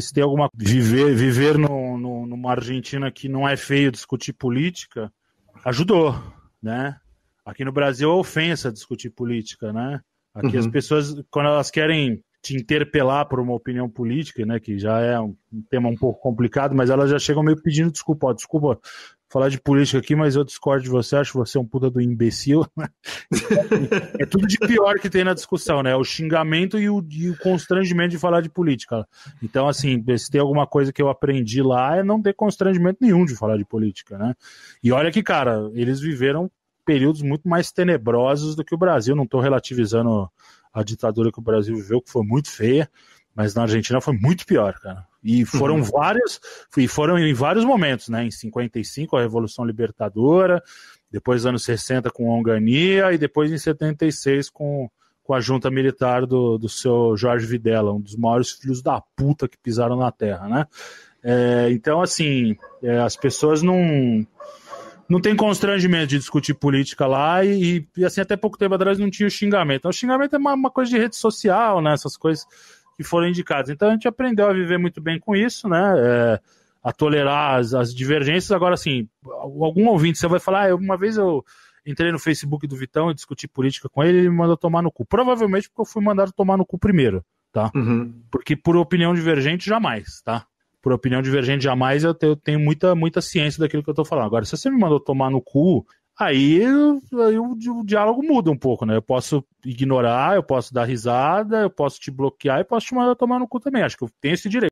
se tem alguma viver viver no, no, numa Argentina que não é feio discutir política ajudou, né? Aqui no Brasil é ofensa discutir política, né? Aqui uhum. as pessoas quando elas querem te interpelar por uma opinião política, né, que já é um tema um pouco complicado, mas elas já chegam meio pedindo desculpa, ó, desculpa, falar de política aqui, mas eu discordo de você, acho você um puta do imbecil. é tudo de pior que tem na discussão, né? O xingamento e o, e o constrangimento de falar de política. Então, assim, se tem alguma coisa que eu aprendi lá é não ter constrangimento nenhum de falar de política, né? E olha que, cara, eles viveram períodos muito mais tenebrosos do que o Brasil. Não estou relativizando a ditadura que o Brasil viveu, que foi muito feia, mas na Argentina foi muito pior, cara. E uhum. foram uhum. vários, e foram em vários momentos, né? Em 55 a Revolução Libertadora, depois anos 60 com a Ongania e depois em 76 com, com a junta militar do, do seu Jorge Videla, um dos maiores filhos da puta que pisaram na terra, né? É, então, assim, é, as pessoas não não tem constrangimento de discutir política lá e, e, assim, até pouco tempo atrás não tinha o xingamento. Então, o xingamento é uma, uma coisa de rede social, né? Essas coisas que foram indicados. Então a gente aprendeu a viver muito bem com isso, né? É, a tolerar as, as, divergências. Agora, assim, algum ouvinte você vai falar, ah, uma vez eu entrei no Facebook do Vitão e discuti política com ele, ele me mandou tomar no cu. Provavelmente porque eu fui mandado tomar no cu primeiro, tá? Uhum. Porque por opinião divergente, jamais, tá? Por opinião divergente, jamais eu tenho, eu tenho muita, muita ciência daquilo que eu tô falando. Agora, se você me mandou tomar no cu Aí, aí o, o, diálogo muda um pouco, né? Eu posso ignorar, eu posso dar risada, eu posso te bloquear e posso te mandar tomar no cu também. Acho que eu tenho esse direito.